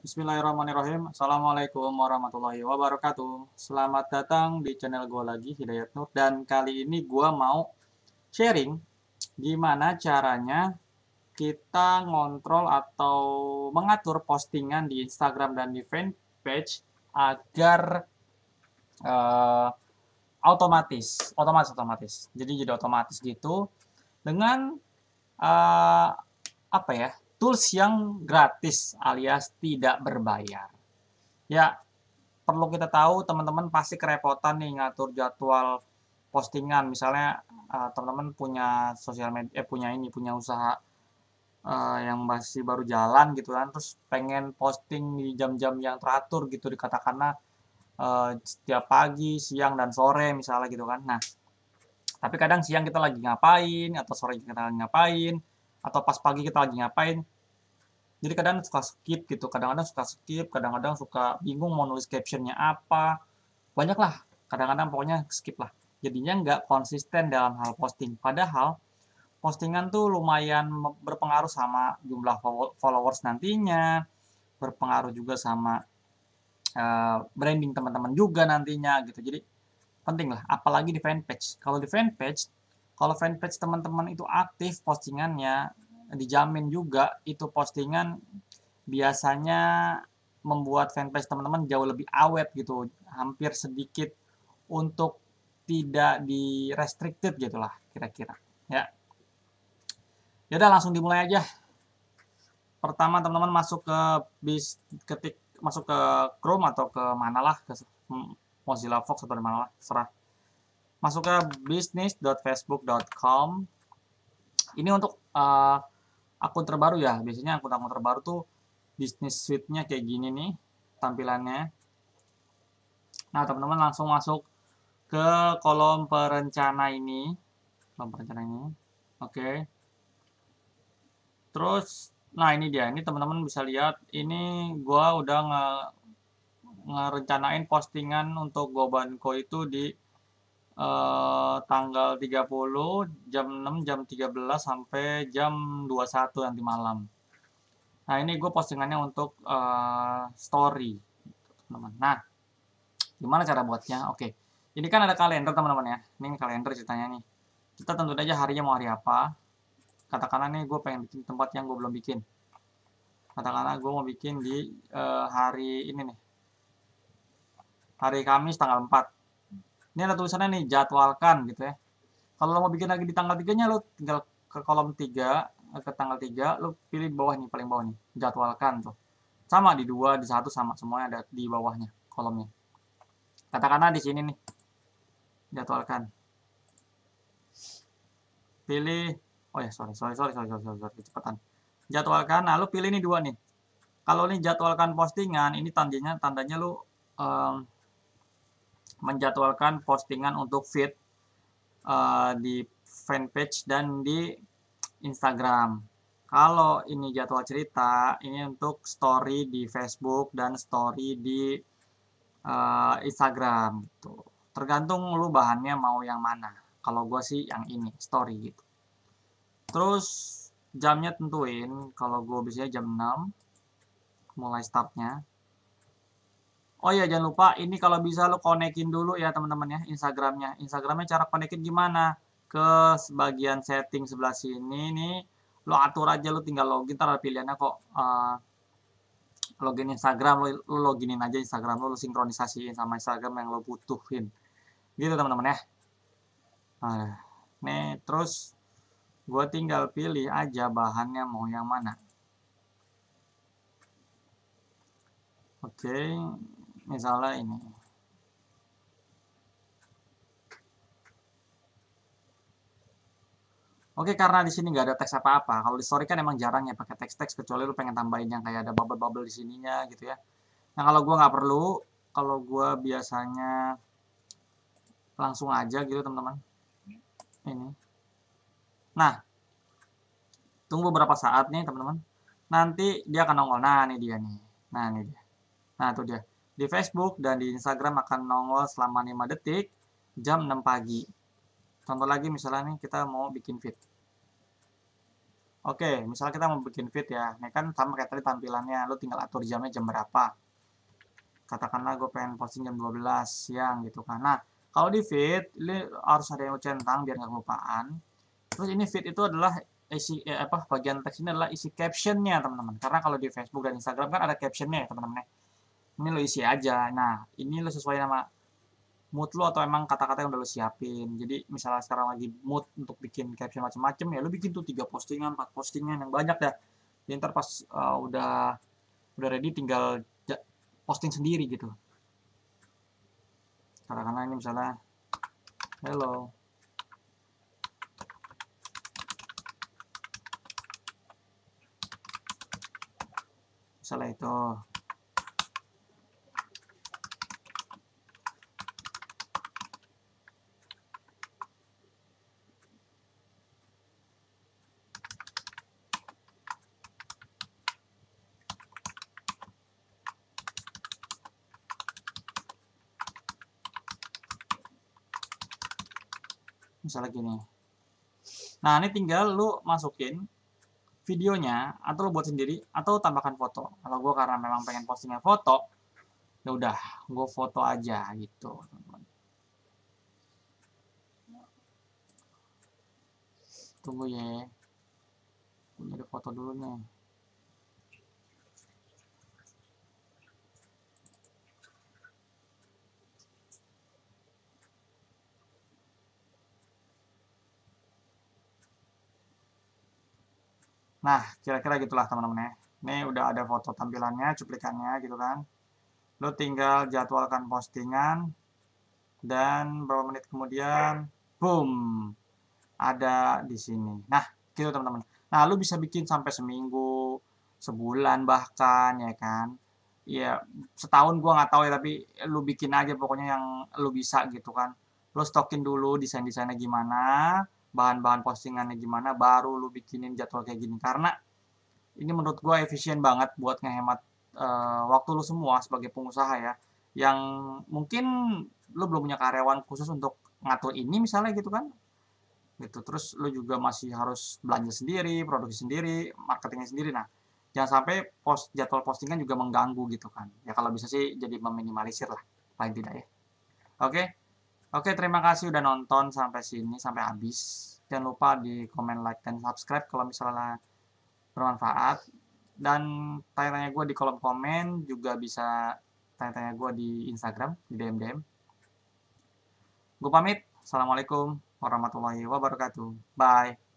Bismillahirrahmanirrahim. Assalamualaikum warahmatullahi wabarakatuh. Selamat datang di channel gue lagi, Hidayat Nur. Dan kali ini gue mau sharing gimana caranya kita ngontrol atau mengatur postingan di Instagram dan di fanpage agar uh, otomatis, otomatis, otomatis. Jadi jadi otomatis gitu dengan uh, apa ya? tools yang gratis alias tidak berbayar. Ya, perlu kita tahu teman-teman pasti kerepotan nih ngatur jadwal postingan. Misalnya eh, teman-teman uh, punya sosial media eh, punya ini punya usaha uh, yang masih baru jalan gitu kan terus pengen posting di jam-jam yang teratur gitu dikatakanlah uh, eh, setiap pagi siang dan sore misalnya gitu kan nah tapi kadang siang kita lagi ngapain atau sore kita lagi ngapain atau pas pagi kita lagi ngapain jadi kadang suka skip gitu kadang-kadang suka skip kadang-kadang suka bingung mau nulis captionnya apa banyak lah kadang-kadang pokoknya skip lah jadinya nggak konsisten dalam hal posting padahal postingan tuh lumayan berpengaruh sama jumlah followers nantinya berpengaruh juga sama uh, branding teman-teman juga nantinya gitu jadi penting lah apalagi di fanpage kalau di fanpage kalau fanpage teman-teman itu aktif postingannya, dijamin juga itu postingan biasanya membuat fanpage teman-teman jauh lebih awet gitu, hampir sedikit untuk tidak di restricted gitulah kira-kira ya. Ya udah langsung dimulai aja. Pertama teman-teman masuk ke bis ketik masuk ke Chrome atau ke manalah ke hmm, Mozilla Fox atau mana lah serah masuk ke business.facebook.com Ini untuk uh, akun terbaru ya. Biasanya akun-akun terbaru tuh bisnis suite-nya kayak gini nih tampilannya. Nah, teman-teman langsung masuk ke kolom perencana ini. Kolom perencana ini. Oke. Okay. Terus, nah ini dia. Ini teman-teman bisa lihat, ini gua udah nge ngerencanain postingan untuk Gobanko itu di eh, tanggal 30 jam 6 jam 13 sampai jam 21 nanti malam. Nah, ini gue postingannya untuk eh, story, teman-teman. Nah, gimana cara buatnya? Oke. Ini kan ada kalender, teman-teman ya. Ini kalender ceritanya nih. Kita tentu aja harinya mau hari apa. Katakanlah nih gue pengen bikin tempat yang gue belum bikin. Katakanlah gue mau bikin di uh, hari ini nih. Hari Kamis tanggal 4 ini ada tulisannya nih jadwalkan gitu ya kalau lo mau bikin lagi di tanggal 3 nya lo tinggal ke kolom 3 ke tanggal 3 lo pilih bawah nih paling bawah nih jadwalkan tuh sama di dua di satu sama semuanya ada di bawahnya kolomnya katakanlah di sini nih jadwalkan pilih oh ya sorry sorry sorry sorry sorry, sorry kecepatan jadwalkan nah pilih ini dua nih kalau ini jadwalkan postingan ini tandanya tandanya lo. um, menjadwalkan postingan untuk feed uh, di fanpage dan di Instagram. Kalau ini jadwal cerita, ini untuk story di Facebook dan story di uh, Instagram. Gitu. Tergantung lu bahannya mau yang mana. Kalau gue sih yang ini, story gitu. Terus jamnya tentuin, kalau gue biasanya jam 6, mulai startnya. Oh iya jangan lupa ini kalau bisa lo konekin dulu ya teman-teman ya Instagramnya. Instagramnya cara konekin gimana? Ke bagian setting sebelah sini nih lo atur aja lo tinggal login ntar pilihannya kok uh, login Instagram lo, lo loginin aja Instagram lo, lo sinkronisasiin sama Instagram yang lo butuhin gitu teman-teman ya. Nah, nih terus gue tinggal pilih aja bahannya mau yang mana. Oke, misalnya ini Oke, karena di sini nggak ada teks apa-apa. Kalau di story kan emang jarang ya pakai teks-teks, kecuali lu pengen tambahin yang kayak ada bubble-bubble di sininya gitu ya. Nah, kalau gue nggak perlu, kalau gue biasanya langsung aja gitu teman-teman. Ini. Nah, tunggu beberapa saat nih teman-teman. Nanti dia akan nongol. Nah, ini dia nih. Nah, ini dia. Nah, itu dia. Di Facebook dan di Instagram akan nongol selama 5 detik jam 6 pagi. Contoh lagi misalnya nih kita mau bikin fit Oke, misalnya kita mau bikin fit ya. Ini kan sama kayak tadi tampilannya, lo tinggal atur jamnya jam berapa. Katakanlah gue pengen posting jam 12 siang gitu kan. Nah, kalau di fit ini harus ada yang centang biar nggak lupaan. Terus ini fit itu adalah isi eh, apa bagian teks ini adalah isi captionnya teman-teman karena kalau di Facebook dan Instagram kan ada captionnya ya teman-teman ya ini lo isi aja nah ini lo sesuai nama mood lo atau emang kata-kata yang udah lo siapin jadi misalnya sekarang lagi mood untuk bikin caption macam-macam ya lo bikin tuh tiga postingan empat postingan yang banyak dah jadi ntar pas uh, udah udah ready tinggal posting sendiri gitu Karena ini misalnya hello misalnya itu misalnya gini nah ini tinggal lu masukin videonya atau lo buat sendiri atau tambahkan foto kalau gue karena memang pengen postingnya foto ya udah gue foto aja gitu tunggu ya gue nyari foto dulu nih Nah, kira-kira gitulah teman-teman ya. Ini udah ada foto tampilannya, cuplikannya gitu kan. Lo tinggal jadwalkan postingan dan berapa menit kemudian, boom, ada di sini. Nah, gitu teman-teman. Nah, lo bisa bikin sampai seminggu, sebulan bahkan ya kan. Ya, setahun gua nggak tahu ya, tapi lo bikin aja pokoknya yang lo bisa gitu kan. lo stokin dulu desain-desainnya gimana, bahan-bahan postingannya gimana baru lu bikinin jadwal kayak gini karena ini menurut gue efisien banget buat ngehemat uh, waktu lu semua sebagai pengusaha ya yang mungkin lu belum punya karyawan khusus untuk ngatur ini misalnya gitu kan gitu terus lu juga masih harus belanja sendiri produksi sendiri marketingnya sendiri nah jangan sampai post jadwal postingan juga mengganggu gitu kan ya kalau bisa sih jadi meminimalisir lah paling tidak ya oke okay? Oke, terima kasih udah nonton sampai sini, sampai habis. Jangan lupa di komen, like, dan subscribe kalau misalnya bermanfaat. Dan tanya-tanya gue di kolom komen, juga bisa tanya-tanya gue di Instagram, di DM-DM. Gue pamit. Assalamualaikum warahmatullahi wabarakatuh. Bye.